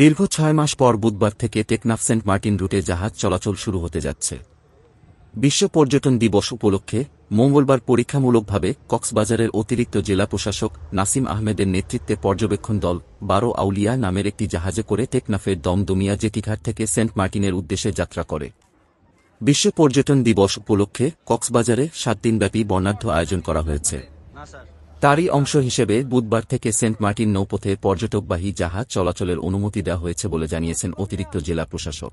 দীর্ঘ ছয় মাস পর বুধবার থেকে টেকনাফ সেন্ট মার্টিন রুটে জাহাজ চলাচল শুরু হতে যাচ্ছে বিশ্ব পর্যটন দিবস উপলক্ষে মঙ্গলবার পরীক্ষামূলকভাবে কক্সবাজারের অতিরিক্ত জেলা প্রশাসক নাসিম আহমেদের নেতৃত্বে পর্যবেক্ষণ দল বারো আউলিয়া নামের একটি জাহাজে করে টেকনাফের দমদমিয়া জেটিঘাট থেকে সেন্ট মার্টিনের উদ্দেশ্যে যাত্রা করে বিশ্ব পর্যটন দিবস উপলক্ষে কক্সবাজারে সাত দিনব্যাপী বর্ণাঢ্য আয়োজন করা হয়েছে তারই অংশ হিসেবে বুধবার থেকে সেন্ট মার্টিন নৌপথে পর্যটকবাহী জাহাজ চলাচলের অনুমতি দেওয়া হয়েছে বলে জানিয়েছেন অতিরিক্ত জেলা প্রশাসক